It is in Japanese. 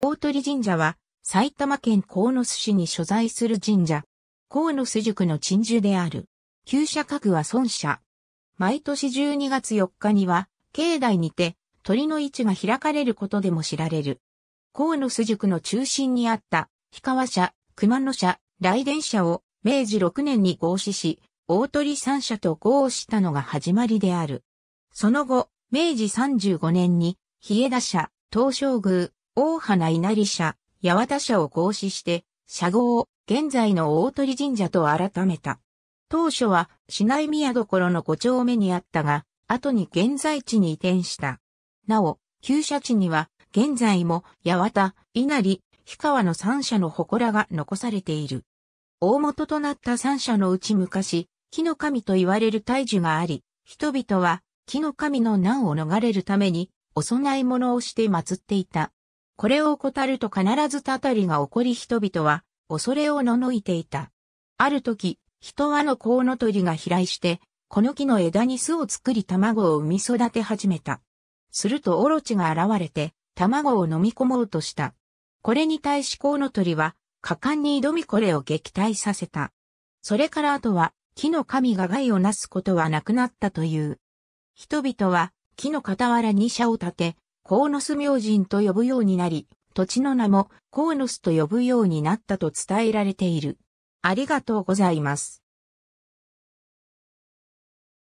大鳥神社は埼玉県野巣市に所在する神社。野巣塾の鎮守である。旧社格は孫社。毎年12月4日には、境内にて鳥の市が開かれることでも知られる。野巣塾の中心にあった、氷川社、熊野社、雷電社を明治6年に合祀し、大鳥三社と合したのが始まりである。その後、明治35年に、日枝社、東照宮、大花稲荷社、八幡社を合祀して、社号を現在の大鳥神社と改めた。当初は市内宮所の5丁目にあったが、後に現在地に移転した。なお、旧社地には、現在も八幡、稲荷、氷川の三社の祠が残されている。大元となった三社のうち昔、木の神と言われる大樹があり、人々は木の神の難を逃れるために、お供え物をして祀っていた。これを怠ると必ずたたりが起こり人々は、恐れをののいていた。ある時、人はのコウノトリが飛来して、この木の枝に巣を作り卵を産み育て始めた。するとオロチが現れて、卵を飲み込もうとした。これに対しコウノトリは、果敢に挑みこれを撃退させた。それから後は、木の神が害をなすことはなくなったという。人々は、木の傍らに車を立て、コーノス明神と呼ぶようになり、土地の名もコーノスと呼ぶようになったと伝えられている。ありがとうございます。